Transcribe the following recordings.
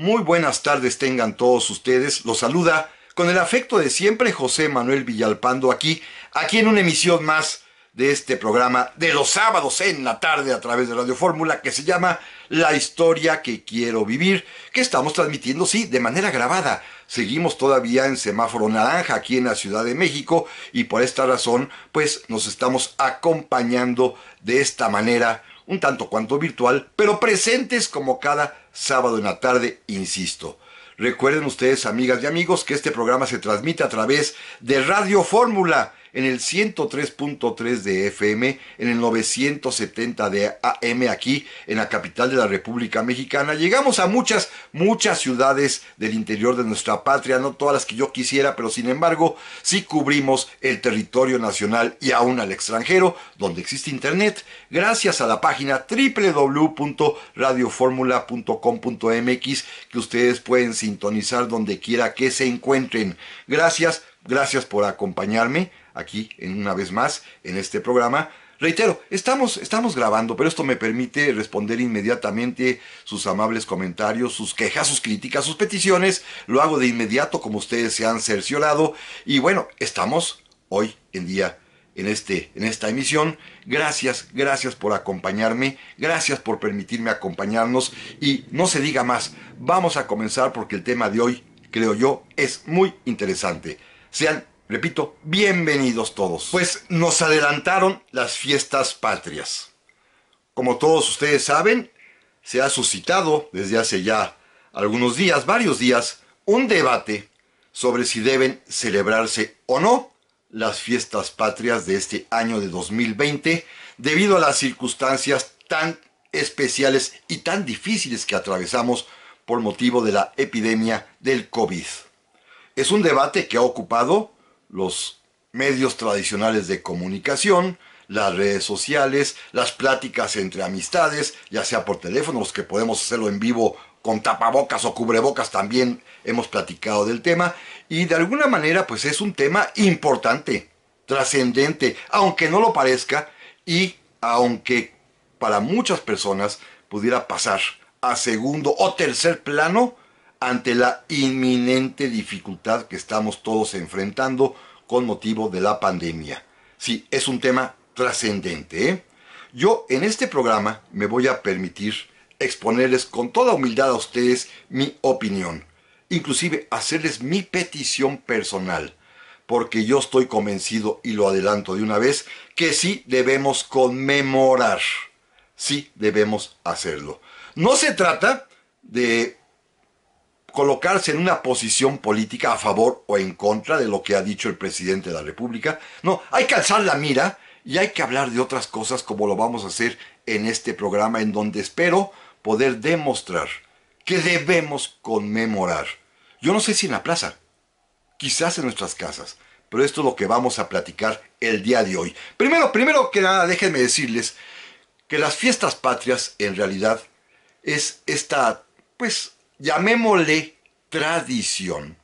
Muy buenas tardes tengan todos ustedes. Los saluda con el afecto de siempre José Manuel Villalpando aquí, aquí en una emisión más de este programa de los sábados en la tarde a través de Radio Fórmula que se llama La historia que quiero vivir, que estamos transmitiendo, sí, de manera grabada. Seguimos todavía en semáforo naranja aquí en la Ciudad de México y por esta razón pues nos estamos acompañando de esta manera un tanto cuanto virtual, pero presentes como cada sábado en la tarde, insisto. Recuerden ustedes, amigas y amigos, que este programa se transmite a través de Radio Fórmula en el 103.3 de FM, en el 970 de AM aquí en la capital de la República Mexicana. Llegamos a muchas, muchas ciudades del interior de nuestra patria, no todas las que yo quisiera, pero sin embargo sí cubrimos el territorio nacional y aún al extranjero, donde existe Internet, gracias a la página www.radioformula.com.mx que ustedes pueden sintonizar donde quiera que se encuentren. Gracias, gracias por acompañarme aquí en una vez más en este programa. Reitero, estamos, estamos grabando, pero esto me permite responder inmediatamente sus amables comentarios, sus quejas, sus críticas, sus peticiones. Lo hago de inmediato como ustedes se han cerciorado. Y bueno, estamos hoy en día en, este, en esta emisión. Gracias, gracias por acompañarme, gracias por permitirme acompañarnos. Y no se diga más, vamos a comenzar porque el tema de hoy, creo yo, es muy interesante. Sean Repito, bienvenidos todos. Pues nos adelantaron las fiestas patrias. Como todos ustedes saben, se ha suscitado desde hace ya algunos días, varios días, un debate sobre si deben celebrarse o no las fiestas patrias de este año de 2020 debido a las circunstancias tan especiales y tan difíciles que atravesamos por motivo de la epidemia del COVID. Es un debate que ha ocupado los medios tradicionales de comunicación, las redes sociales, las pláticas entre amistades, ya sea por teléfono, los que podemos hacerlo en vivo con tapabocas o cubrebocas también hemos platicado del tema y de alguna manera pues es un tema importante, trascendente, aunque no lo parezca y aunque para muchas personas pudiera pasar a segundo o tercer plano, ante la inminente dificultad que estamos todos enfrentando con motivo de la pandemia. Sí, es un tema trascendente. ¿eh? Yo en este programa me voy a permitir exponerles con toda humildad a ustedes mi opinión, inclusive hacerles mi petición personal, porque yo estoy convencido y lo adelanto de una vez que sí debemos conmemorar, sí debemos hacerlo. No se trata de colocarse en una posición política a favor o en contra de lo que ha dicho el presidente de la República. No, hay que alzar la mira y hay que hablar de otras cosas como lo vamos a hacer en este programa en donde espero poder demostrar que debemos conmemorar. Yo no sé si en la plaza, quizás en nuestras casas, pero esto es lo que vamos a platicar el día de hoy. Primero, primero que nada, déjenme decirles que las fiestas patrias en realidad es esta, pues, llamémosle tradición,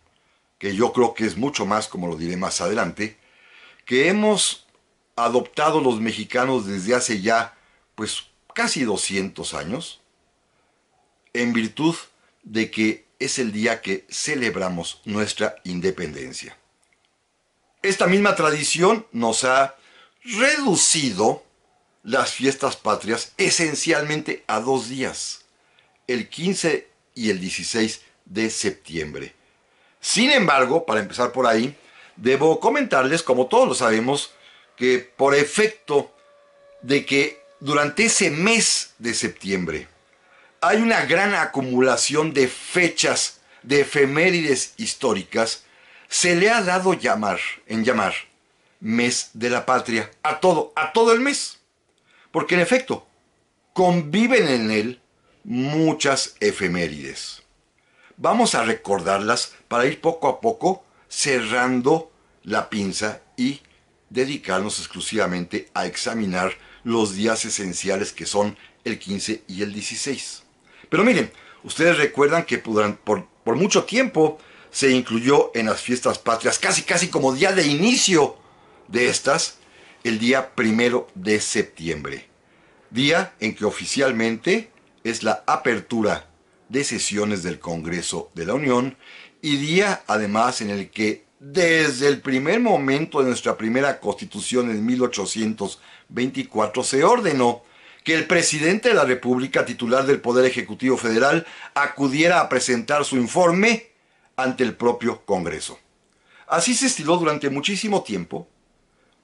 que yo creo que es mucho más, como lo diré más adelante, que hemos adoptado los mexicanos desde hace ya, pues, casi 200 años, en virtud de que es el día que celebramos nuestra independencia. Esta misma tradición nos ha reducido las fiestas patrias esencialmente a dos días, el 15 y el 16 de septiembre. Sin embargo, para empezar por ahí, debo comentarles, como todos lo sabemos, que por efecto de que durante ese mes de septiembre hay una gran acumulación de fechas, de efemérides históricas, se le ha dado llamar, en llamar, mes de la patria, a todo, a todo el mes. Porque en efecto, conviven en él muchas efemérides. Vamos a recordarlas para ir poco a poco cerrando la pinza y dedicarnos exclusivamente a examinar los días esenciales que son el 15 y el 16. Pero miren, ustedes recuerdan que por, mucho tiempo se incluyó en las fiestas patrias, casi casi como día de inicio de estas, el día primero de septiembre, día en que oficialmente es la apertura de sesiones del Congreso de la Unión y día además en el que desde el primer momento de nuestra primera constitución en 1824 se ordenó que el presidente de la República, titular del Poder Ejecutivo Federal, acudiera a presentar su informe ante el propio Congreso. Así se estiló durante muchísimo tiempo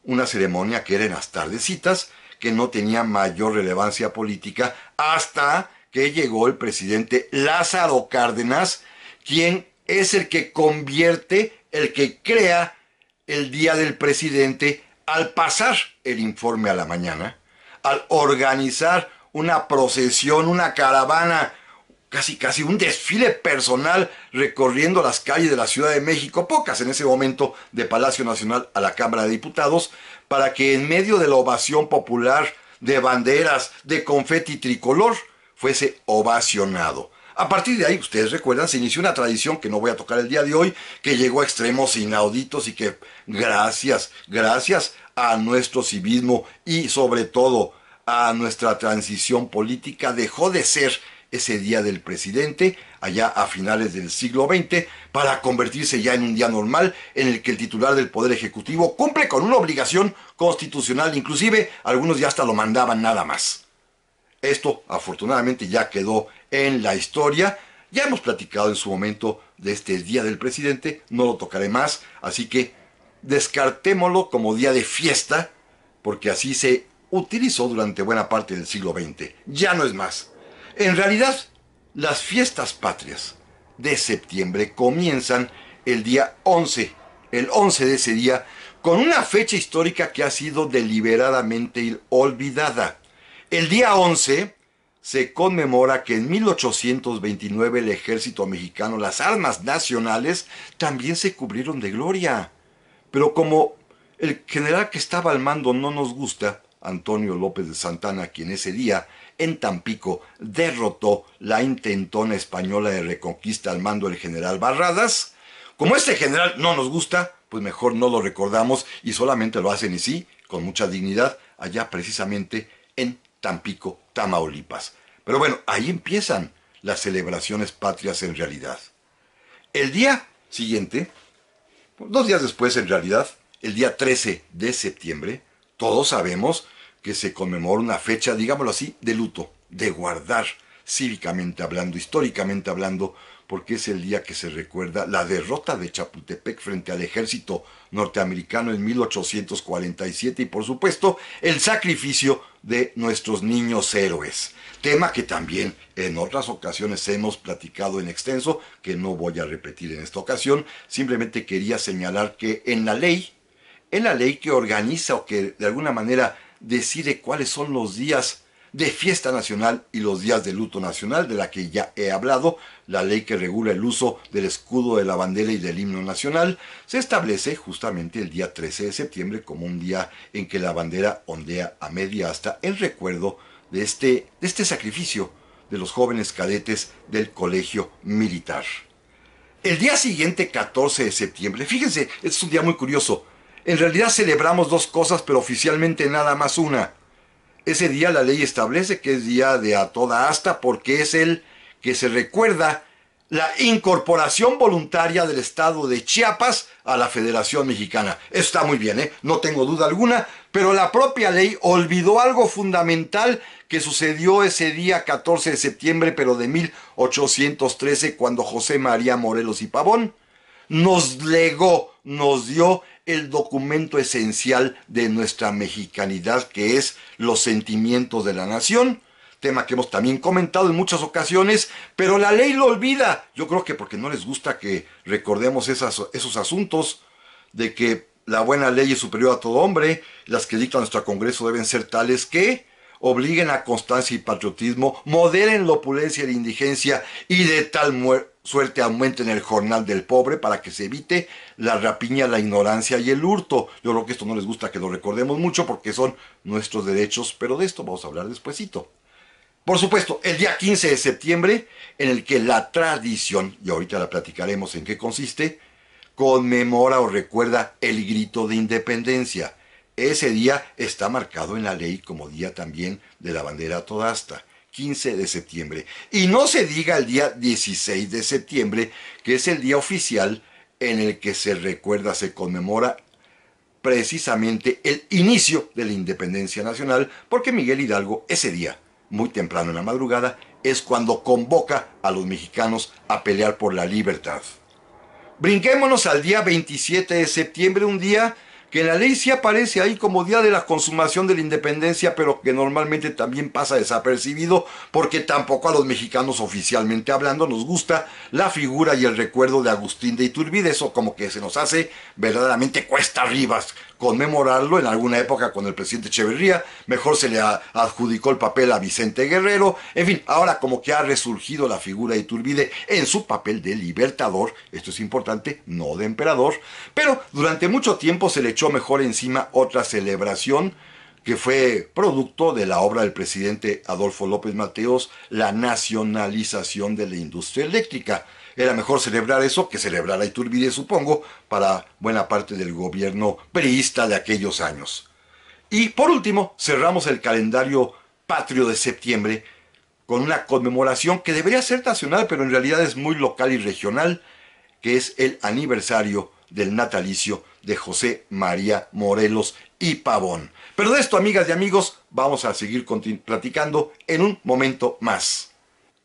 una ceremonia que era en las tardecitas que no tenía mayor relevancia política hasta que llegó el presidente Lázaro Cárdenas, quien es el que convierte, el que crea el Día del Presidente al pasar el informe a la mañana, al organizar una procesión, una caravana casi casi un desfile personal recorriendo las calles de la Ciudad de México, pocas en ese momento, de Palacio Nacional a la Cámara de Diputados, para que en medio de la ovación popular de banderas, de confeti tricolor, fuese ovacionado. A partir de ahí, ustedes recuerdan, se inició una tradición que no voy a tocar el día de hoy, que llegó a extremos inauditos y que gracias, gracias a nuestro civismo y sobre todo a nuestra transición política dejó de ser ese día del presidente, allá a finales del siglo XX, para convertirse ya en un día normal en el que el titular del Poder Ejecutivo cumple con una obligación constitucional, inclusive algunos ya hasta lo mandaban nada más. Esto afortunadamente ya quedó en la historia, ya hemos platicado en su momento de este día del presidente, no lo tocaré más, así que descartémoslo como día de fiesta, porque así se utilizó durante buena parte del siglo XX, ya no es más. En realidad, las fiestas patrias de septiembre comienzan el día 11, el 11 de ese día, con una fecha histórica que ha sido deliberadamente olvidada. El día 11 se conmemora que en 1829 el ejército mexicano, las armas nacionales, también se cubrieron de gloria. Pero como el general que estaba al mando no nos gusta, Antonio López de Santana, quien ese día en Tampico derrotó la intentona española de reconquista al mando del general Barradas. Como este general no nos gusta, pues mejor no lo recordamos y solamente lo hacen y sí, con mucha dignidad, allá precisamente en Tampico, Tamaulipas. Pero bueno, ahí empiezan las celebraciones patrias en realidad. El día siguiente, dos días después en realidad, el día 13 de septiembre, todos sabemos que se conmemora una fecha, digámoslo así, de luto, de guardar, cívicamente hablando, históricamente hablando, porque es el día que se recuerda la derrota de Chapultepec frente al ejército norteamericano en 1847 y por supuesto el sacrificio de nuestros niños héroes, tema que también en otras ocasiones hemos platicado en extenso, que no voy a repetir en esta ocasión, simplemente quería señalar que en la ley, en la ley que organiza o que de alguna manera decide cuáles son los días de fiesta nacional y los días de luto nacional, de la que ya he hablado, la ley que regula el uso del escudo de la bandera y del himno nacional, se establece justamente el día 13 de septiembre como un día en que la bandera ondea a media hasta en recuerdo de este, de este sacrificio de los jóvenes cadetes del colegio militar. El día siguiente, 14 de septiembre, fíjense, es un día muy curioso, en realidad celebramos dos cosas, pero oficialmente nada más una. Ese día la ley establece que es día de a toda asta porque es el que se recuerda la incorporación voluntaria del Estado de Chiapas a la Federación Mexicana. Está muy bien, ¿eh? no tengo duda alguna, pero la propia ley olvidó algo fundamental que sucedió ese día 14 de septiembre, pero de 1813, cuando José María Morelos y Pavón nos legó, nos dio el documento esencial de nuestra mexicanidad, que es los sentimientos de la nación, tema que hemos también comentado en muchas ocasiones, pero la ley lo olvida. Yo creo que porque no les gusta que recordemos esos asuntos de que la buena ley es superior a todo hombre, las que dicta nuestro Congreso deben ser tales que obliguen a constancia y patriotismo, moderen la opulencia y la indigencia y de tal, suerte en el jornal del pobre para que se evite la rapiña, la ignorancia y el hurto. Yo creo que esto no les gusta que lo recordemos mucho porque son nuestros derechos, pero de esto vamos a hablar despuesito. Por supuesto, el día 15 de septiembre, en el que la tradición, y ahorita la platicaremos en qué consiste, conmemora o recuerda el grito de independencia. Ese día está marcado en la ley como día también de la bandera todasta. 15 de septiembre. Y no se diga el día 16 de septiembre, que es el día oficial en el que se recuerda, se conmemora precisamente el inicio de la independencia nacional, porque Miguel Hidalgo ese día, muy temprano en la madrugada, es cuando convoca a los mexicanos a pelear por la libertad. Brinquémonos al día 27 de septiembre, un día que la ley sí aparece ahí como día de la consumación de la independencia, pero que normalmente también pasa desapercibido, porque tampoco a los mexicanos oficialmente hablando nos gusta la figura y el recuerdo de Agustín de Iturbide, eso como que se nos hace verdaderamente cuesta arriba conmemorarlo en alguna época con el presidente Echeverría, mejor se le adjudicó el papel a Vicente Guerrero, en fin, ahora como que ha resurgido la figura de Iturbide en su papel de libertador, esto es importante, no de emperador, pero durante mucho tiempo se le echó mejor encima otra celebración que fue producto de la obra del presidente Adolfo López Mateos, la nacionalización de la industria eléctrica. Era mejor celebrar eso que celebrar a Iturbide, supongo, para buena parte del gobierno priista de aquellos años. Y por último, cerramos el calendario patrio de septiembre con una conmemoración que debería ser nacional, pero en realidad es muy local y regional, que es el aniversario del natalicio de José María Morelos y Pavón. Pero de esto, amigas y amigos, vamos a seguir platicando en un momento más.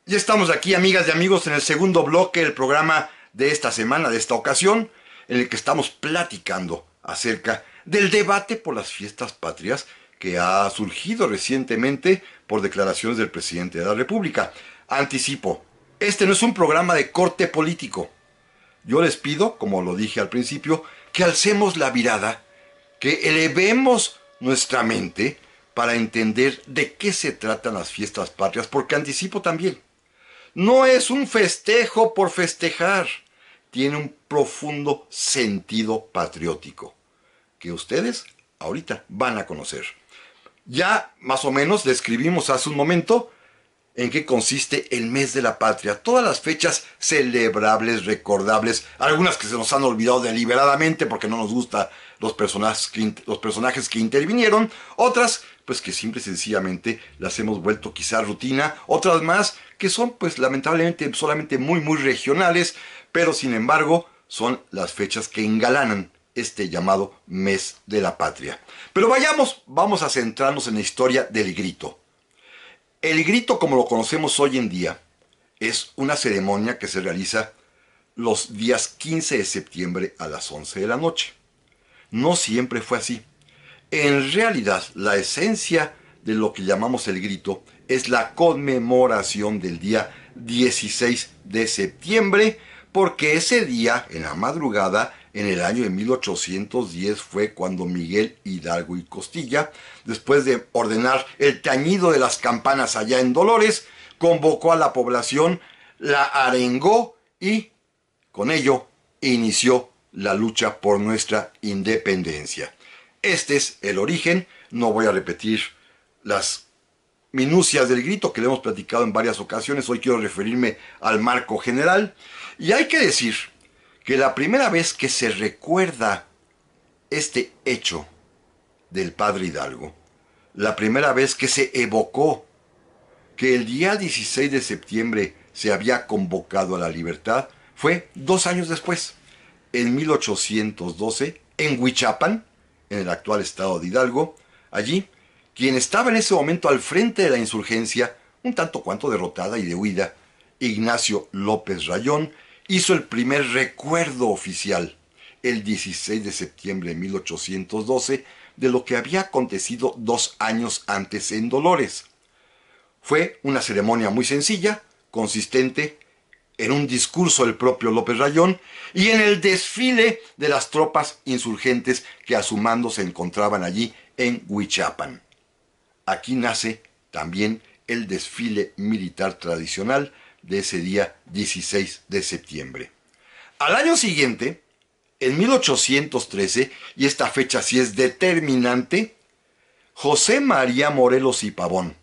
Y estamos aquí, amigas y amigos, en el segundo bloque del programa de esta semana, de esta ocasión, en el que estamos platicando acerca del debate por las fiestas patrias que ha surgido recientemente por declaraciones del presidente de la República. Anticipo, este no es un programa de corte político. Yo les pido, como lo dije al principio, que alcemos la mirada, que elevemos nuestra mente para entender de qué se tratan las fiestas patrias, porque anticipo también, no es un festejo por festejar, tiene un profundo sentido patriótico que ustedes ahorita van a conocer. Ya más o menos describimos hace un momento en qué consiste el mes de la patria, todas las fechas celebrables, recordables, algunas que se nos han olvidado deliberadamente porque no nos gustan los personajes que, los personajes que intervinieron, otras pues que simple y sencillamente las hemos vuelto quizá rutina, otras más que son pues lamentablemente solamente muy muy regionales, pero sin embargo son las fechas que engalanan este llamado mes de la patria. Pero vayamos, vamos a centrarnos en la historia del grito. El grito como lo conocemos hoy en día es una ceremonia que se realiza los días 15 de septiembre a las 11 de la noche. No siempre fue así. En realidad, la esencia de lo que llamamos el grito es la conmemoración del día 16 de septiembre, porque ese día, en la madrugada, en el año de 1810 fue cuando Miguel Hidalgo y Costilla, después de ordenar el tañido de las campanas allá en Dolores, convocó a la población, la arengó y con ello inició la lucha por nuestra independencia. Este es el origen, no voy a repetir las minucias del grito que le hemos platicado en varias ocasiones, hoy quiero referirme al marco general. Y hay que decir que la primera vez que se recuerda este hecho del padre Hidalgo, la primera vez que se evocó que el día 16 de septiembre se había convocado a la libertad, fue dos años después, en 1812, en Huichapan, en el actual estado de Hidalgo. Allí, quien estaba en ese momento al frente de la insurgencia, un tanto cuanto derrotada y de huida, Ignacio López Rayón, hizo el primer recuerdo oficial el 16 de septiembre de 1812 de lo que había acontecido dos años antes en Dolores. Fue una ceremonia muy sencilla, consistente en un discurso del propio López Rayón y en el desfile de las tropas insurgentes que a su mando se encontraban allí en Huichapan. Aquí nace también el desfile militar tradicional de ese día 16 de septiembre. Al año siguiente, en 1813, y esta fecha sí es determinante, José María Morelos y Pavón,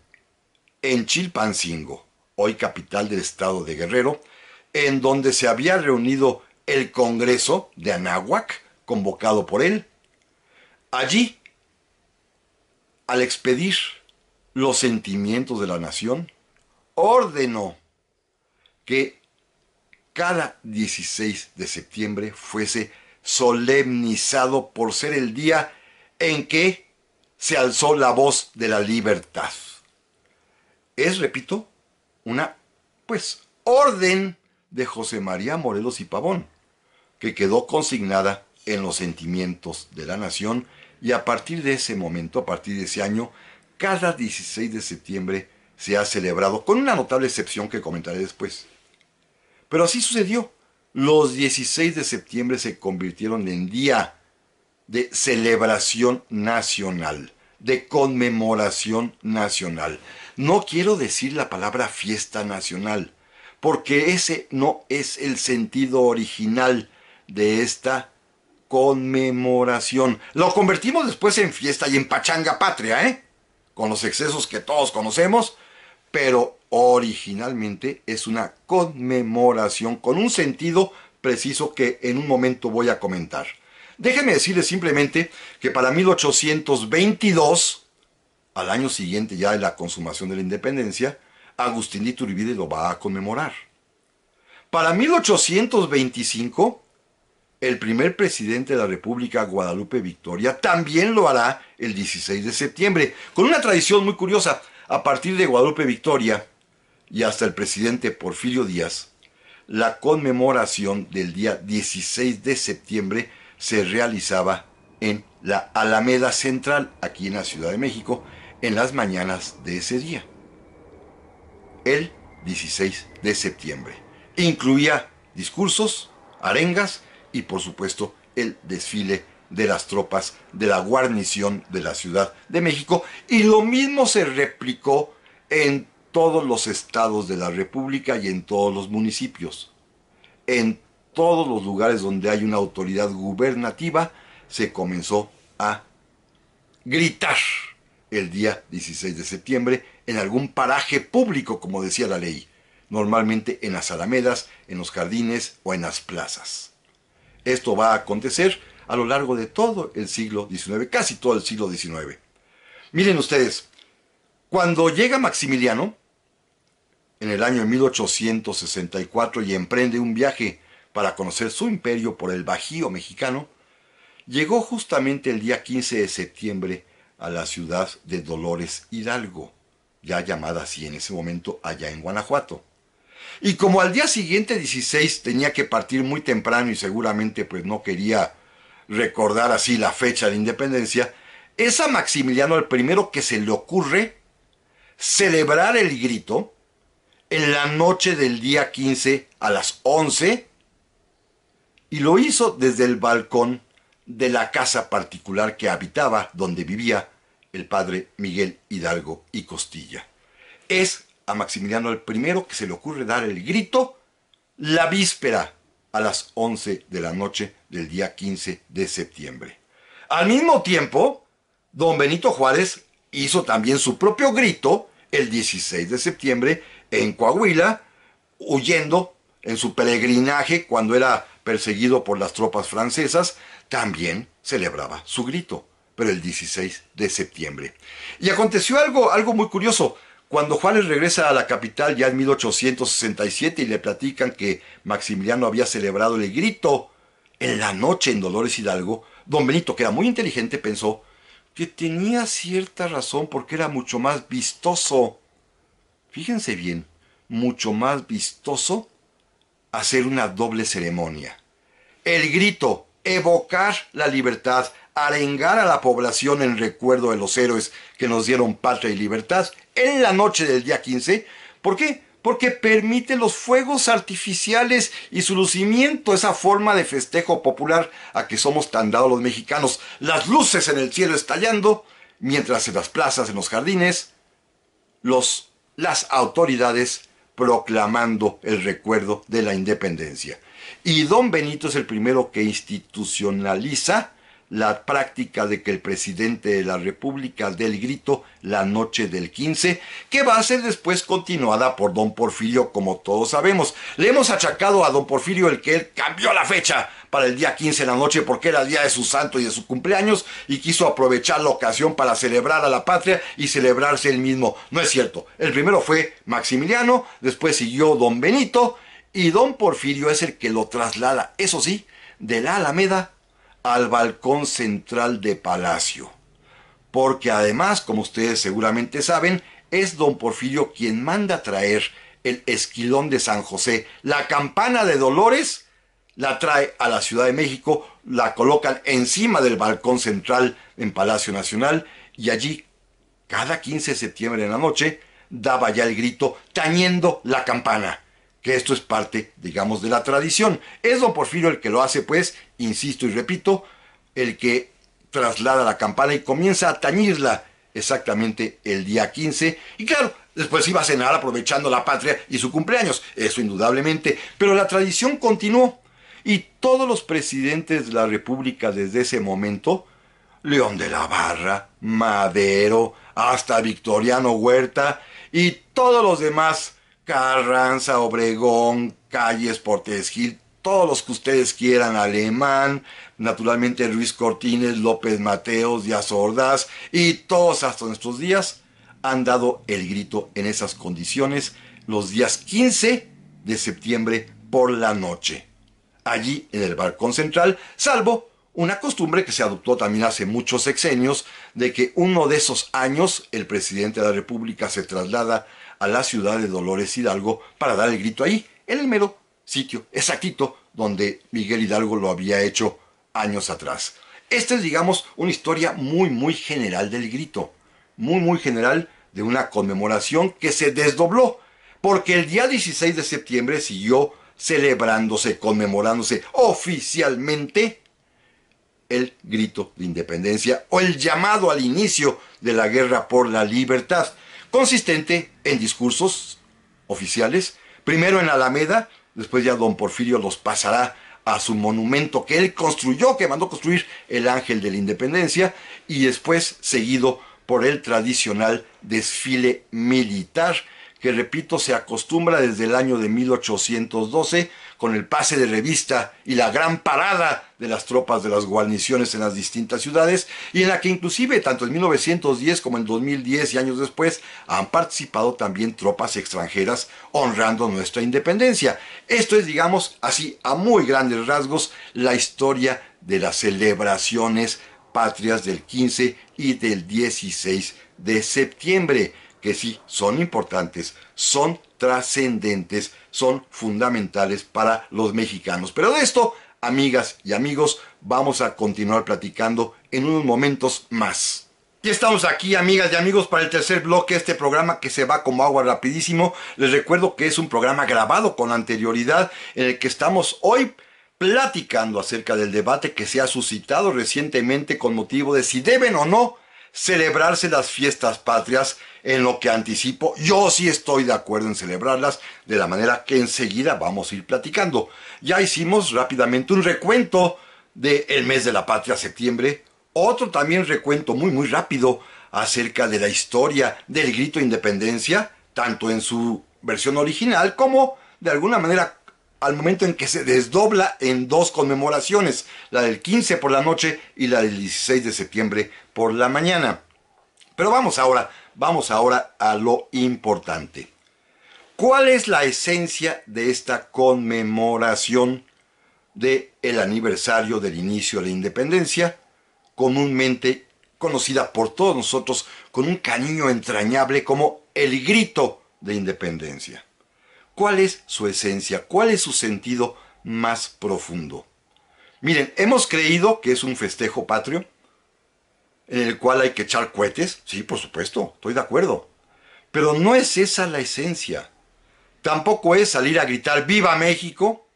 en Chilpancingo, hoy capital del estado de Guerrero, en donde se había reunido el Congreso de Anáhuac, convocado por él. Allí, al expedir los sentimientos de la nación, ordenó que cada 16 de septiembre fuese solemnizado por ser el día en que se alzó la voz de la libertad. Es, repito, una, pues, orden de José María Morelos y Pavón, que quedó consignada en los sentimientos de la nación y a partir de ese momento, a partir de ese año, cada 16 de septiembre se ha celebrado, con una notable excepción que comentaré después. Pero así sucedió. Los 16 de septiembre se convirtieron en día de celebración nacional, de conmemoración nacional. No quiero decir la palabra fiesta nacional, porque ese no es el sentido original de esta conmemoración. Lo convertimos después en fiesta y en pachanga patria, ¿eh? Con los excesos que todos conocemos, pero originalmente es una conmemoración con un sentido preciso que en un momento voy a comentar. Déjenme decirles simplemente que para 1822, al año siguiente ya de la consumación de la independencia, Agustín de lo va a conmemorar. Para 1825, el primer presidente de la República, Guadalupe Victoria, también lo hará el 16 de septiembre, con una tradición muy curiosa. A partir de Guadalupe Victoria y hasta el presidente Porfirio Díaz, la conmemoración del día 16 de septiembre se realizaba en la Alameda Central, aquí en la Ciudad de México, en las mañanas de ese día el 16 de septiembre. Incluía discursos, arengas y por supuesto el desfile de las tropas de la guarnición de la Ciudad de México y lo mismo se replicó en todos los estados de la República y en todos los municipios. En todos los lugares donde hay una autoridad gubernativa se comenzó a gritar el día 16 de septiembre en algún paraje público, como decía la ley, normalmente en las alamedas, en los jardines o en las plazas. Esto va a acontecer a lo largo de todo el siglo XIX, casi todo el siglo XIX. Miren ustedes, cuando llega Maximiliano, en el año 1864, y emprende un viaje para conocer su imperio por el Bajío mexicano, llegó justamente el día 15 de septiembre a la ciudad de Dolores Hidalgo ya llamada así en ese momento, allá en Guanajuato. Y como al día siguiente, 16, tenía que partir muy temprano y seguramente pues no quería recordar así la fecha de independencia, es a Maximiliano el primero que se le ocurre celebrar el grito en la noche del día 15 a las 11 y lo hizo desde el balcón de la casa particular que habitaba, donde vivía, el padre Miguel Hidalgo y Costilla. Es a Maximiliano el primero que se le ocurre dar el grito la víspera a las 11 de la noche del día 15 de septiembre. Al mismo tiempo, don Benito Juárez hizo también su propio grito el 16 de septiembre en Coahuila, huyendo en su peregrinaje cuando era perseguido por las tropas francesas, también celebraba su grito pero el 16 de septiembre. Y aconteció algo, algo muy curioso. Cuando Juárez regresa a la capital ya en 1867 y le platican que Maximiliano había celebrado el grito en la noche en Dolores Hidalgo, don Benito, que era muy inteligente, pensó que tenía cierta razón porque era mucho más vistoso. Fíjense bien, mucho más vistoso hacer una doble ceremonia. El grito, evocar la libertad, arengar a la población en recuerdo de los héroes que nos dieron patria y libertad en la noche del día 15. ¿Por qué? Porque permite los fuegos artificiales y su lucimiento, esa forma de festejo popular a que somos tan dados los mexicanos, las luces en el cielo estallando, mientras en las plazas, en los jardines, los, las autoridades proclamando el recuerdo de la independencia. Y don Benito es el primero que institucionaliza la práctica de que el presidente de la República dé el grito la noche del 15, que va a ser después continuada por don Porfirio, como todos sabemos. Le hemos achacado a don Porfirio el que él cambió la fecha para el día 15 de la noche porque era el día de su santo y de su cumpleaños y quiso aprovechar la ocasión para celebrar a la patria y celebrarse él mismo. No es cierto. El primero fue Maximiliano, después siguió don Benito y don Porfirio es el que lo traslada, eso sí, de la Alameda al balcón central de Palacio. Porque además, como ustedes seguramente saben, es don Porfirio quien manda traer el esquilón de San José. La campana de Dolores la trae a la Ciudad de México, la colocan encima del balcón central en Palacio Nacional y allí, cada 15 de septiembre en la noche, daba ya el grito tañendo la campana que esto es parte, digamos, de la tradición. Es don Porfirio el que lo hace, pues, insisto y repito, el que traslada la campana y comienza a tañirla exactamente el día 15. Y claro, después iba a cenar aprovechando la patria y su cumpleaños, eso indudablemente. Pero la tradición continuó y todos los presidentes de la República desde ese momento, León de la Barra, Madero, hasta Victoriano Huerta y todos los demás Carranza, Obregón, Calles, Portes Gil, todos los que ustedes quieran, Alemán, naturalmente Luis Cortines, López Mateos, Díaz Ordaz y todos hasta nuestros días han dado el grito en esas condiciones los días 15 de septiembre por la noche, allí en el balcón central, salvo una costumbre que se adoptó también hace muchos sexenios de que uno de esos años el presidente de la República se traslada a la ciudad de Dolores Hidalgo para dar el grito ahí, en el mero sitio exactito donde Miguel Hidalgo lo había hecho años atrás. Esta es, digamos, una historia muy, muy general del grito, muy, muy general de una conmemoración que se desdobló, porque el día 16 de septiembre siguió celebrándose, conmemorándose oficialmente el grito de independencia o el llamado al inicio de la guerra por la libertad consistente en discursos oficiales, primero en Alameda, después ya don Porfirio los pasará a su monumento que él construyó, que mandó construir el Ángel de la Independencia, y después seguido por el tradicional desfile militar, que repito, se acostumbra desde el año de 1812 con el pase de revista y la gran parada de las tropas de las guarniciones en las distintas ciudades y en la que inclusive tanto en 1910 como en 2010 y años después han participado también tropas extranjeras honrando nuestra independencia. Esto es, digamos, así a muy grandes rasgos la historia de las celebraciones patrias del 15 y del 16 de septiembre, que sí son importantes, son trascendentes, son fundamentales para los mexicanos. Pero de esto amigas y amigos, vamos a continuar platicando en unos momentos más. Y estamos aquí, amigas y amigos, para el tercer bloque de este programa que se va como agua rapidísimo. Les recuerdo que es un programa grabado con anterioridad en el que estamos hoy platicando acerca del debate que se ha suscitado recientemente con motivo de si deben o no celebrarse las fiestas patrias en lo que anticipo, yo sí estoy de acuerdo en celebrarlas de la manera que enseguida vamos a ir platicando. Ya hicimos rápidamente un recuento del el mes de la patria, septiembre, otro también recuento muy muy rápido acerca de la historia del grito de independencia, tanto en su versión original como de alguna manera al momento en que se desdobla en dos conmemoraciones, la del 15 por la noche y la del 16 de septiembre por la mañana. Pero vamos ahora, vamos ahora a lo importante. ¿Cuál es la esencia de esta conmemoración del aniversario del inicio de la independencia, comúnmente conocida por todos nosotros con un cariño entrañable como el grito de independencia? cuál es su esencia, cuál es su sentido más profundo. Miren, hemos creído que es un festejo patrio en el cual hay que echar cohetes, sí, por supuesto, estoy de acuerdo, pero no es esa la esencia. Tampoco es salir a gritar viva México,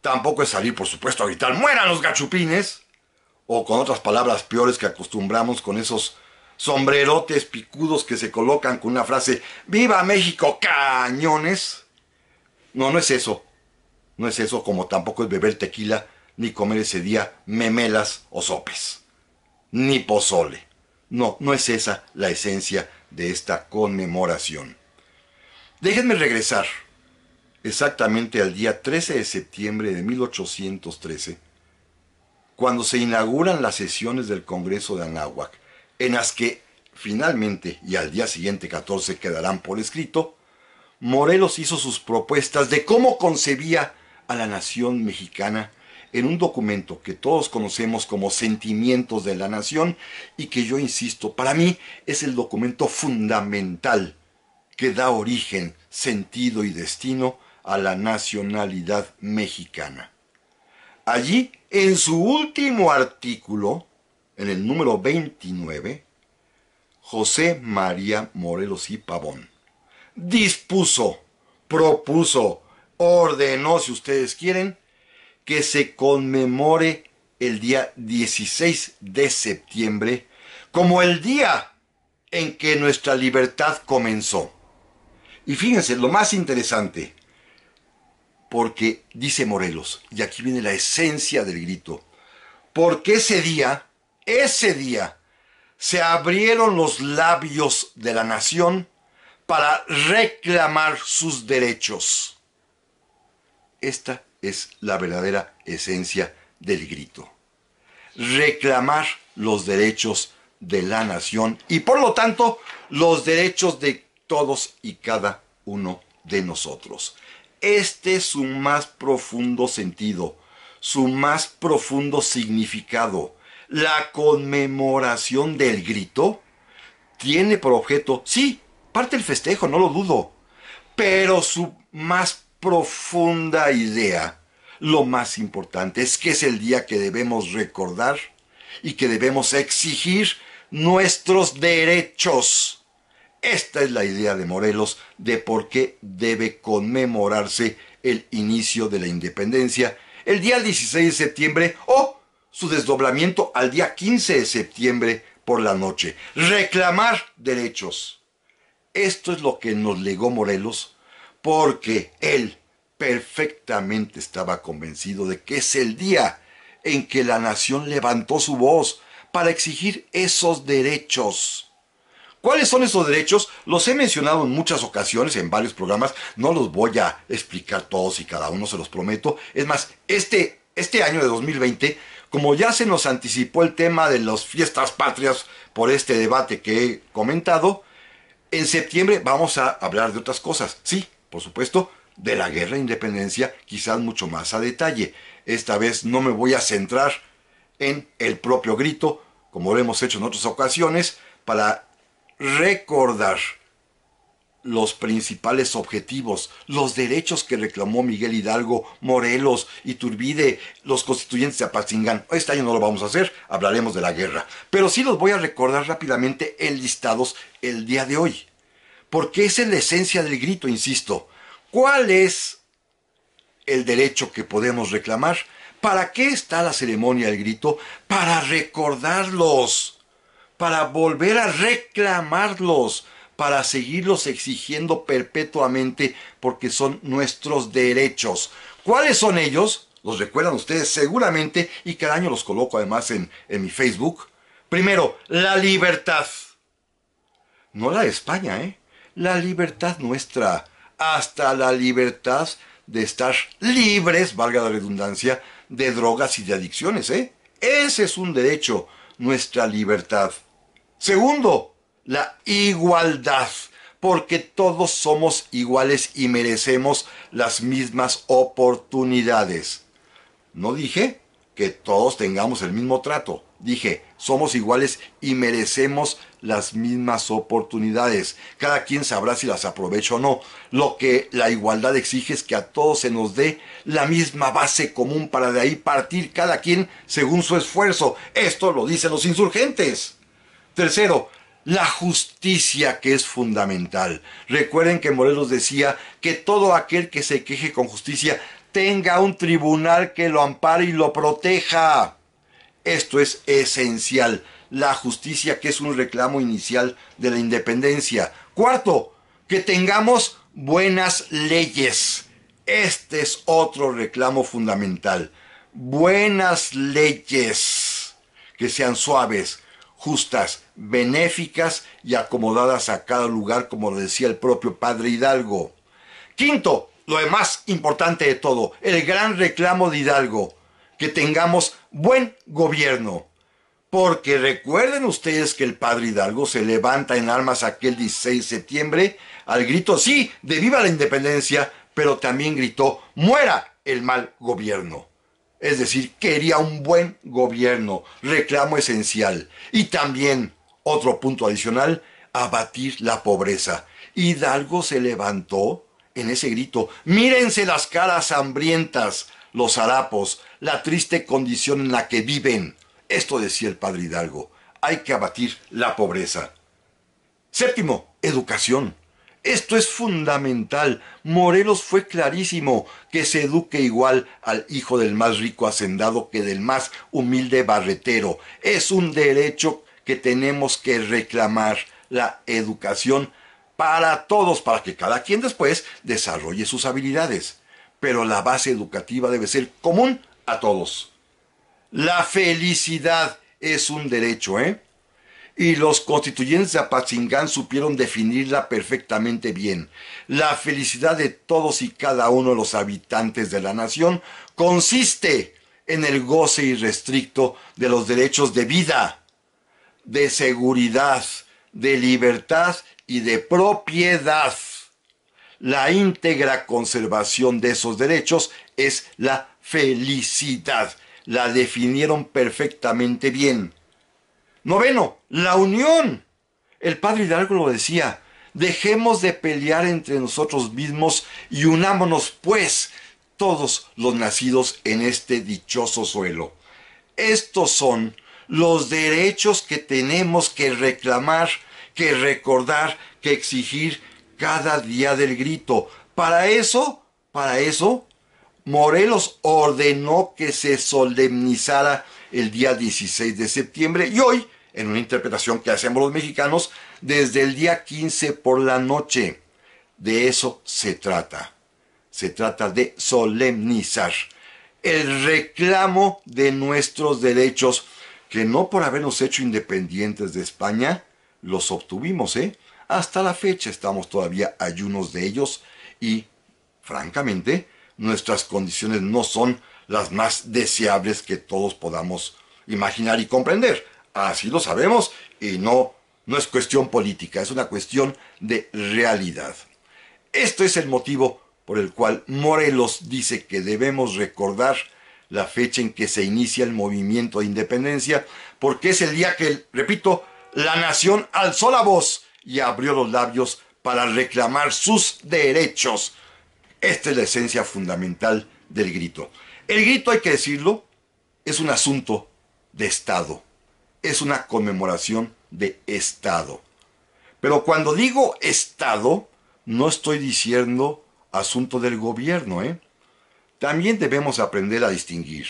tampoco es salir, por supuesto, a gritar mueran los gachupines, o con otras palabras peores que acostumbramos con esos sombrerotes picudos que se colocan con una frase, ¡Viva México, cañones! No, no es eso. No es eso como tampoco es beber tequila ni comer ese día memelas o sopes, ni pozole. No, no es esa la esencia de esta conmemoración. Déjenme regresar exactamente al día 13 de septiembre de 1813, cuando se inauguran las sesiones del Congreso de Anáhuac en las que finalmente y al día siguiente 14 quedarán por escrito, Morelos hizo sus propuestas de cómo concebía a la nación mexicana en un documento que todos conocemos como Sentimientos de la Nación y que yo insisto, para mí es el documento fundamental que da origen, sentido y destino a la nacionalidad mexicana. Allí, en su último artículo, en el número 29, José María Morelos y Pavón dispuso, propuso, ordenó, si ustedes quieren, que se conmemore el día 16 de septiembre como el día en que nuestra libertad comenzó. Y fíjense, lo más interesante, porque dice Morelos, y aquí viene la esencia del grito, porque ese día ese día se abrieron los labios de la nación para reclamar sus derechos. Esta es la verdadera esencia del grito. Reclamar los derechos de la nación y por lo tanto los derechos de todos y cada uno de nosotros. Este es su más profundo sentido, su más profundo significado la conmemoración del grito tiene por objeto, sí, parte del festejo, no lo dudo, pero su más profunda idea, lo más importante, es que es el día que debemos recordar y que debemos exigir nuestros derechos. Esta es la idea de Morelos de por qué debe conmemorarse el inicio de la independencia el día 16 de septiembre o su desdoblamiento al día 15 de septiembre por la noche. Reclamar derechos. Esto es lo que nos legó Morelos porque él perfectamente estaba convencido de que es el día en que la nación levantó su voz para exigir esos derechos. ¿Cuáles son esos derechos? Los he mencionado en muchas ocasiones, en varios programas. No los voy a explicar todos y cada uno, se los prometo. Es más, este, este año de 2020 como ya se nos anticipó el tema de las fiestas patrias por este debate que he comentado, en septiembre vamos a hablar de otras cosas. Sí, por supuesto, de la guerra de independencia, quizás mucho más a detalle. Esta vez no me voy a centrar en el propio grito, como lo hemos hecho en otras ocasiones, para recordar los principales objetivos, los derechos que reclamó Miguel Hidalgo, Morelos, y Turbide los constituyentes de Apatzingán. Este año no lo vamos a hacer, hablaremos de la guerra. Pero sí los voy a recordar rápidamente listados el día de hoy. Porque es en la esencia del grito, insisto. ¿Cuál es el derecho que podemos reclamar? ¿Para qué está la ceremonia del grito? Para recordarlos, para volver a reclamarlos, para seguirlos exigiendo perpetuamente porque son nuestros derechos. ¿Cuáles son ellos? Los recuerdan ustedes seguramente y cada año los coloco además en, en mi Facebook. Primero, la libertad. No la de España, ¿eh? La libertad nuestra. Hasta la libertad de estar libres, valga la redundancia, de drogas y de adicciones, ¿eh? Ese es un derecho, nuestra libertad. Segundo, la igualdad, porque todos somos iguales y merecemos las mismas oportunidades. No dije que todos tengamos el mismo trato, dije, somos iguales y merecemos las mismas oportunidades. Cada quien sabrá si las aprovecha o no. Lo que la igualdad exige es que a todos se nos dé la misma base común para de ahí partir cada quien según su esfuerzo. Esto lo dicen los insurgentes. Tercero, la justicia que es fundamental. Recuerden que Morelos decía que todo aquel que se queje con justicia tenga un tribunal que lo ampare y lo proteja. Esto es esencial, la justicia que es un reclamo inicial de la independencia. Cuarto, que tengamos buenas leyes. Este es otro reclamo fundamental. Buenas leyes que sean suaves, justas, benéficas y acomodadas a cada lugar, como decía el propio padre Hidalgo. Quinto, lo más importante de todo, el gran reclamo de Hidalgo, que tengamos buen gobierno. Porque recuerden ustedes que el padre Hidalgo se levanta en armas aquel 16 de septiembre al grito, sí, de viva la independencia, pero también gritó, muera el mal gobierno es decir, quería un buen gobierno, reclamo esencial. Y también, otro punto adicional, abatir la pobreza. Hidalgo se levantó en ese grito, mírense las caras hambrientas, los harapos, la triste condición en la que viven. Esto decía el padre Hidalgo, hay que abatir la pobreza. Séptimo, educación. Esto es fundamental. Morelos fue clarísimo que se eduque igual al hijo del más rico hacendado que del más humilde barretero. Es un derecho que tenemos que reclamar la educación para todos, para que cada quien después desarrolle sus habilidades. Pero la base educativa debe ser común a todos. La felicidad es un derecho, ¿eh? y los constituyentes de Apatzingán supieron definirla perfectamente bien. La felicidad de todos y cada uno de los habitantes de la nación consiste en el goce irrestricto de los derechos de vida, de seguridad, de libertad y de propiedad. La íntegra conservación de esos derechos es la felicidad. La definieron perfectamente bien. Noveno, la unión. El padre Hidalgo lo decía, dejemos de pelear entre nosotros mismos y unámonos pues todos los nacidos en este dichoso suelo. Estos son los derechos que tenemos que reclamar, que recordar, que exigir cada día del grito. Para eso, para eso, Morelos ordenó que se solemnizara el día 16 de septiembre y hoy en una interpretación que hacemos los mexicanos desde el día 15 por la noche. De eso se trata. Se trata de solemnizar el reclamo de nuestros derechos, que no por habernos hecho independientes de España, los obtuvimos, ¿eh? Hasta la fecha estamos todavía ayunos de ellos y, francamente, nuestras condiciones no son las más deseables que todos podamos imaginar y comprender. Así lo sabemos y no, no es cuestión política, es una cuestión de realidad. Esto es el motivo por el cual Morelos dice que debemos recordar la fecha en que se inicia el movimiento de independencia, porque es el día que, repito, la nación alzó la voz y abrió los labios para reclamar sus derechos. Esta es la esencia fundamental del grito. El grito, hay que decirlo, es un asunto de Estado es una conmemoración de Estado. Pero cuando digo Estado, no estoy diciendo asunto del gobierno. ¿eh? También debemos aprender a distinguir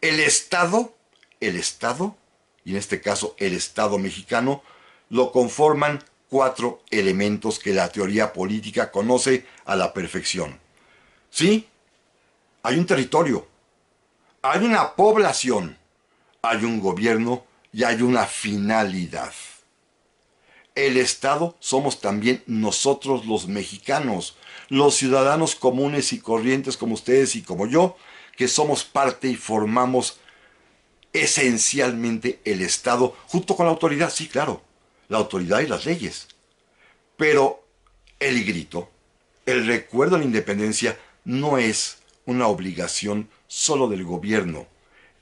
el Estado, el Estado, y en este caso el Estado mexicano, lo conforman cuatro elementos que la teoría política conoce a la perfección. ¿Sí? Hay un territorio, hay una población, hay un gobierno y hay una finalidad. El Estado somos también nosotros los mexicanos, los ciudadanos comunes y corrientes como ustedes y como yo, que somos parte y formamos esencialmente el Estado, junto con la autoridad, sí, claro, la autoridad y las leyes. Pero el grito, el recuerdo a la independencia, no es una obligación solo del gobierno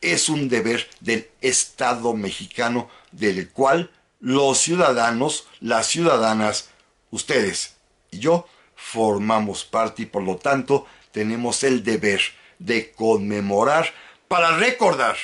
es un deber del Estado mexicano del cual los ciudadanos, las ciudadanas, ustedes y yo formamos parte y por lo tanto tenemos el deber de conmemorar para recordar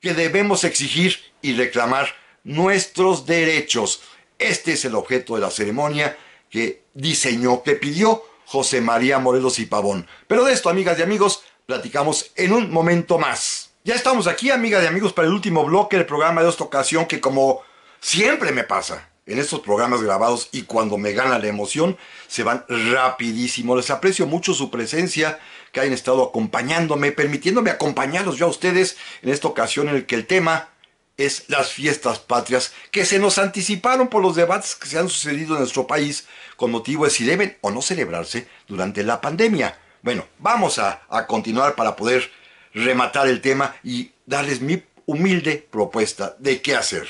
que debemos exigir y reclamar nuestros derechos. Este es el objeto de la ceremonia que diseñó, que pidió José María Morelos y Pavón. Pero de esto, amigas y amigos, platicamos en un momento más. Ya estamos aquí, amigas y amigos, para el último bloque del programa de esta ocasión que como siempre me pasa en estos programas grabados y cuando me gana la emoción, se van rapidísimo. Les aprecio mucho su presencia, que hayan estado acompañándome, permitiéndome acompañarlos yo a ustedes en esta ocasión en el que el tema es las fiestas patrias, que se nos anticiparon por los debates que se han sucedido en nuestro país con motivo de si deben o no celebrarse durante la pandemia. Bueno, vamos a continuar para poder rematar el tema y darles mi humilde propuesta de qué hacer.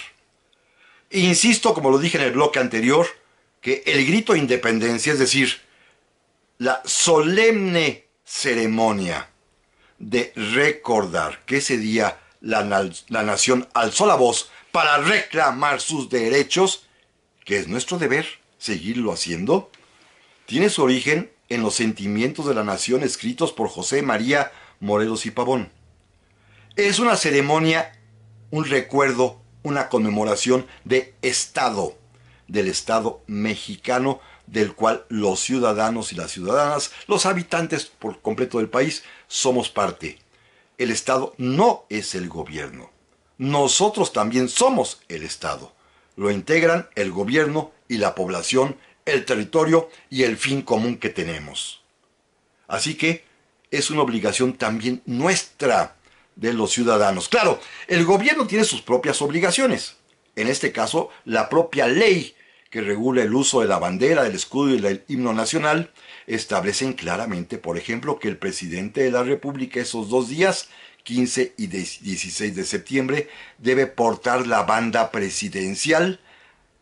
Insisto, como lo dije en el bloque anterior, que el grito de independencia, es decir, la solemne ceremonia de recordar que ese día la, nación alzó la voz para reclamar sus derechos, que es nuestro deber seguirlo haciendo, tiene su origen en los sentimientos de la nación escritos por José María Morelos y Pavón. Es una ceremonia, un recuerdo, una conmemoración de Estado, del Estado mexicano, del cual los ciudadanos y las ciudadanas, los habitantes por completo del país, somos parte. El Estado no es el gobierno. Nosotros también somos el Estado. Lo integran el gobierno y la población, el territorio y el fin común que tenemos. Así que es una obligación también nuestra de los ciudadanos. Claro, el gobierno tiene sus propias obligaciones, en este caso la propia ley que regula el uso de la bandera, del escudo y del himno nacional, establecen claramente, por ejemplo, que el presidente de la República esos dos días, 15 y 16 de septiembre, debe portar la banda presidencial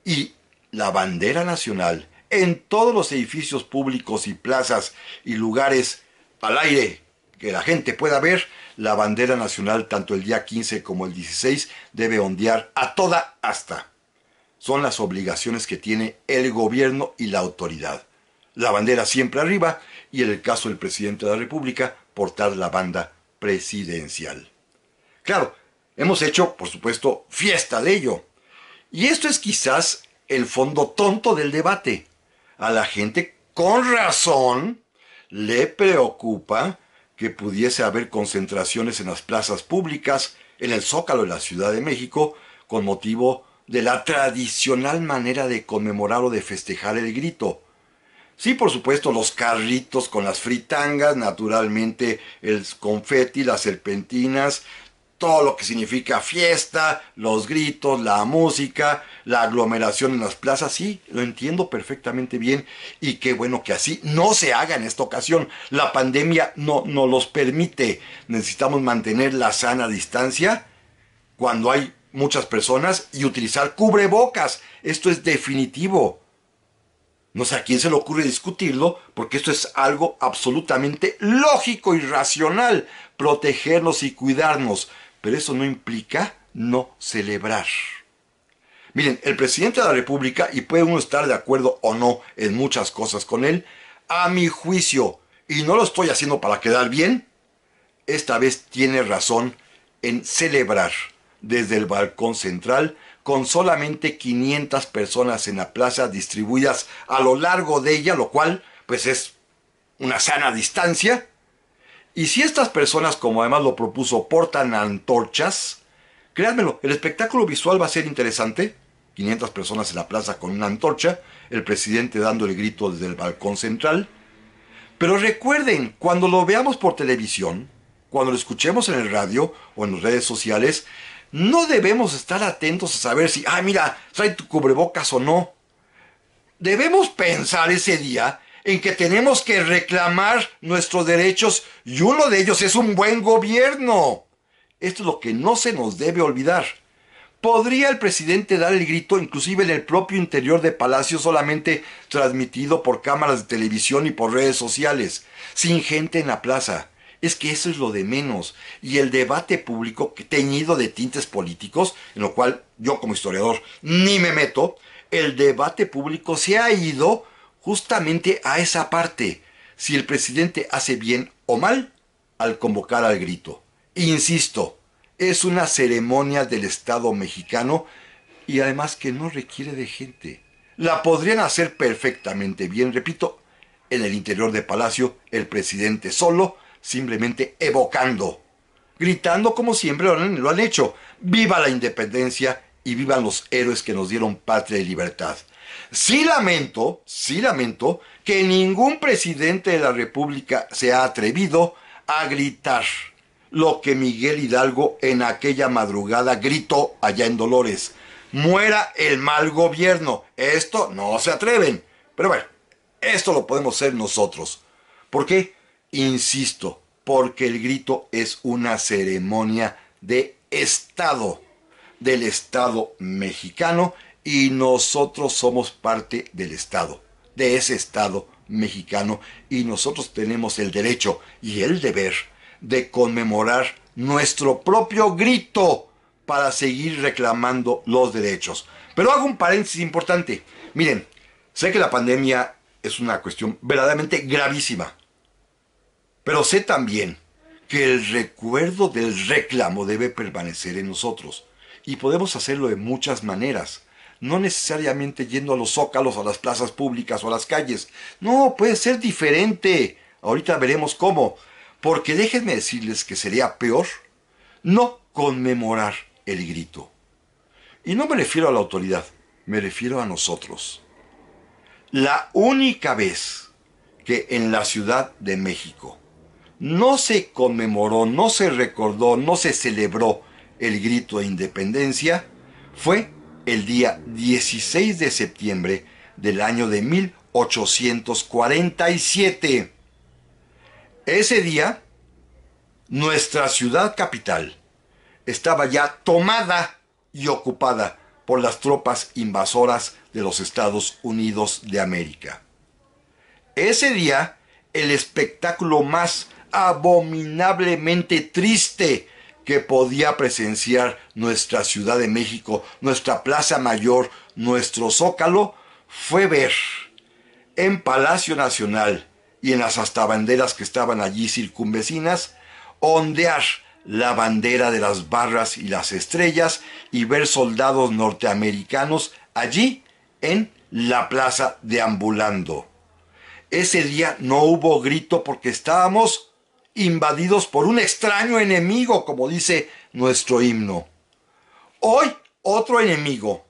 y la bandera nacional en todos los edificios públicos y plazas y lugares al aire, que la gente pueda ver, la bandera nacional tanto el día 15 como el 16 debe ondear a toda hasta. Son las obligaciones que tiene el gobierno y la autoridad. La bandera siempre arriba y en el caso del presidente de la República, portar la banda presidencial. Claro, hemos hecho, por supuesto, fiesta de ello. Y esto es quizás el fondo tonto del debate. A la gente, con razón, le preocupa que pudiese haber concentraciones en las plazas públicas, en el Zócalo de la Ciudad de México, con motivo de la tradicional manera de conmemorar o de festejar el grito. Sí, por supuesto, los carritos con las fritangas, naturalmente el confeti, las serpentinas, todo lo que significa fiesta, los gritos, la música, la aglomeración en las plazas, sí, lo entiendo perfectamente bien y qué bueno que así no se haga en esta ocasión. La pandemia no nos los permite. Necesitamos mantener la sana distancia cuando hay muchas personas y utilizar cubrebocas. Esto es definitivo. No sé a quién se le ocurre discutirlo, porque esto es algo absolutamente lógico y racional. Protegernos y cuidarnos pero eso no implica no celebrar. Miren, el presidente de la República, y puede uno estar de acuerdo o no en muchas cosas con él, a mi juicio, y no lo estoy haciendo para quedar bien, esta vez tiene razón en celebrar desde el balcón central con solamente 500 personas en la plaza distribuidas a lo largo de ella, lo cual pues es una sana distancia, y si estas personas, como además lo propuso, portan antorchas, créanmelo, el espectáculo visual va a ser interesante. 500 personas en la plaza con una antorcha, el presidente dando el grito desde el balcón central. Pero recuerden, cuando lo veamos por televisión, cuando lo escuchemos en el radio o en las redes sociales, no debemos estar atentos a saber si, ah, mira, trae tu cubrebocas o no. Debemos pensar ese día en que tenemos que reclamar nuestros derechos y uno de ellos es un buen gobierno. Esto es lo que no se nos debe olvidar. ¿Podría el presidente dar el grito inclusive en el propio interior de Palacio solamente transmitido por cámaras de televisión y por redes sociales, sin gente en la plaza? Es que eso es lo de menos. Y el debate público teñido de tintes políticos, en lo cual yo como historiador ni me meto, el debate público se ha ido justamente a esa parte, si el presidente hace bien o mal al convocar al grito. Insisto, es una ceremonia del Estado mexicano y además que no requiere de gente. La podrían hacer perfectamente bien, repito, en el interior de Palacio, el presidente solo, simplemente evocando, gritando como siempre lo han hecho, viva la independencia y vivan los héroes que nos dieron patria y libertad. Sí lamento, sí lamento que ningún presidente de la República se ha atrevido a gritar lo que Miguel Hidalgo en aquella madrugada gritó allá en Dolores. Muera el mal gobierno. Esto no se atreven. Pero bueno, esto lo podemos hacer nosotros. ¿Por qué? Insisto, porque el grito es una ceremonia de Estado, del Estado mexicano y nosotros somos parte del Estado, de ese Estado mexicano y nosotros tenemos el derecho y el deber de conmemorar nuestro propio grito para seguir reclamando los derechos. Pero hago un paréntesis importante. Miren, sé que la pandemia es una cuestión verdaderamente gravísima, pero sé también que el recuerdo del reclamo debe permanecer en nosotros y podemos hacerlo de muchas maneras no necesariamente yendo a los zócalos, a las plazas públicas o a las calles. No, puede ser diferente. Ahorita veremos cómo. Porque déjenme decirles que sería peor no conmemorar el grito. Y no me refiero a la autoridad, me refiero a nosotros. La única vez que en la Ciudad de México no se conmemoró, no se recordó, no se celebró el grito de independencia fue el día 16 de septiembre del año de 1847. Ese día, nuestra ciudad capital estaba ya tomada y ocupada por las tropas invasoras de los Estados Unidos de América. Ese día, el espectáculo más abominablemente triste que podía presenciar nuestra Ciudad de México, nuestra Plaza Mayor, nuestro Zócalo, fue ver en Palacio Nacional y en las hasta banderas que estaban allí circunvecinas, ondear la bandera de las barras y las estrellas y ver soldados norteamericanos allí en la plaza deambulando. Ese día no hubo grito porque estábamos invadidos por un extraño enemigo, como dice nuestro himno. Hoy otro enemigo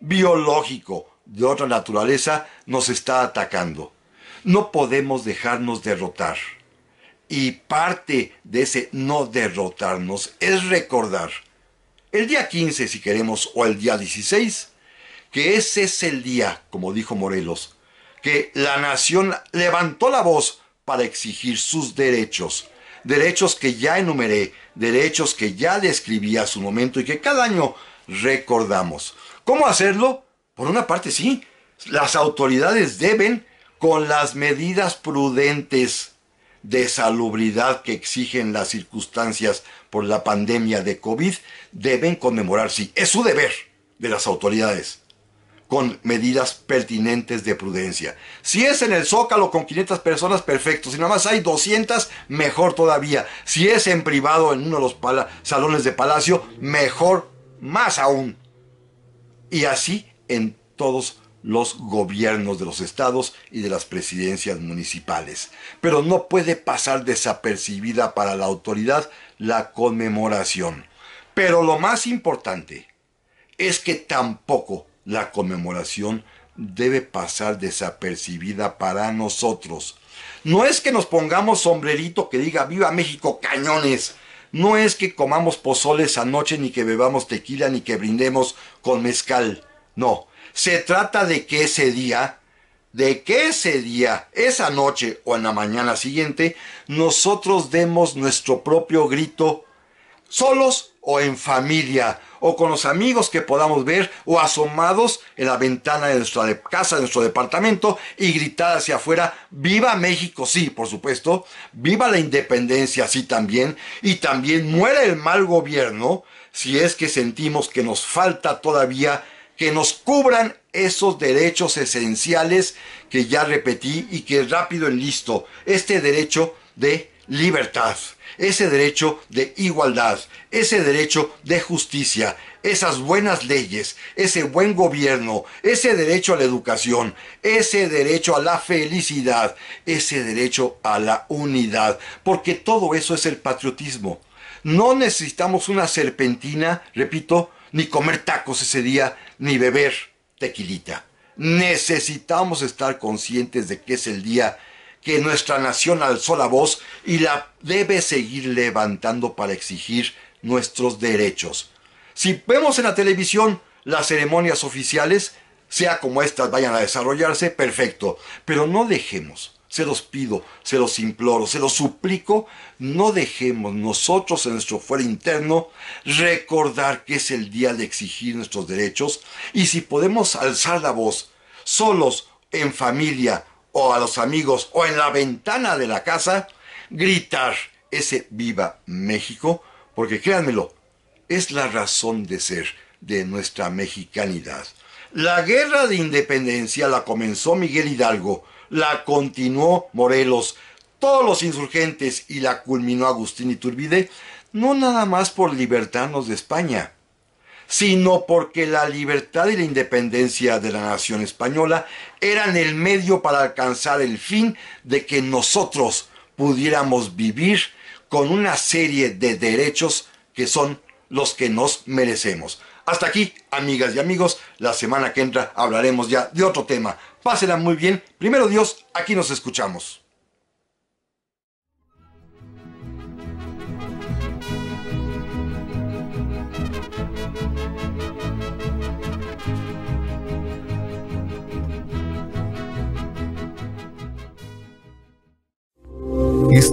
biológico de otra naturaleza nos está atacando. No podemos dejarnos derrotar. Y parte de ese no derrotarnos es recordar el día 15, si queremos, o el día 16, que ese es el día, como dijo Morelos, que la nación levantó la voz para exigir sus derechos. Derechos que ya enumeré, derechos que ya describí a su momento y que cada año recordamos. ¿Cómo hacerlo? Por una parte sí, las autoridades deben, con las medidas prudentes de salubridad que exigen las circunstancias por la pandemia de COVID, deben conmemorar, sí, es su deber de las autoridades con medidas pertinentes de prudencia. Si es en el Zócalo con 500 personas, perfecto. Si nada más hay 200, mejor todavía. Si es en privado, en uno de los salones de palacio, mejor más aún. Y así en todos los gobiernos de los estados y de las presidencias municipales. Pero no puede pasar desapercibida para la autoridad la conmemoración. Pero lo más importante es que tampoco la conmemoración debe pasar desapercibida para nosotros. No es que nos pongamos sombrerito que diga viva México cañones. No es que comamos pozoles anoche ni que bebamos tequila ni que brindemos con mezcal. No, se trata de que ese día, de que ese día, esa noche o en la mañana siguiente, nosotros demos nuestro propio grito, solos o en familia, o con los amigos que podamos ver o asomados en la ventana de nuestra casa, de nuestro departamento y gritar hacia afuera, viva México, sí, por supuesto, viva la independencia, sí también, y también muera el mal gobierno si es que sentimos que nos falta todavía que nos cubran esos derechos esenciales que ya repetí y que rápido en listo, este derecho de libertad ese derecho de igualdad, ese derecho de justicia, esas buenas leyes, ese buen gobierno, ese derecho a la educación, ese derecho a la felicidad, ese derecho a la unidad, porque todo eso es el patriotismo. No necesitamos una serpentina, repito, ni comer tacos ese día, ni beber tequilita. Necesitamos estar conscientes de que es el día que nuestra nación alzó la voz y la debe seguir levantando para exigir nuestros derechos. Si vemos en la televisión las ceremonias oficiales, sea como éstas vayan a desarrollarse, perfecto, pero no dejemos se los pido, se los imploro, se los suplico, no dejemos nosotros en nuestro fuero interno recordar que es el día de exigir nuestros derechos y si podemos alzar la voz solos, en familia o a los amigos o en la ventana de la casa, gritar ese viva México, porque créanmelo, es la razón de ser de nuestra mexicanidad. La guerra de independencia la comenzó Miguel Hidalgo, la continuó Morelos, todos los insurgentes y la culminó Agustín Iturbide, no nada más por libertarnos de España, sino porque la libertad y la independencia de la nación española eran el medio para alcanzar el fin de que nosotros pudiéramos vivir con una serie de derechos que son los que nos merecemos. Hasta aquí, amigas y amigos, la semana que entra hablaremos ya de otro tema. Pásenla muy bien. Primero Dios, aquí nos escuchamos.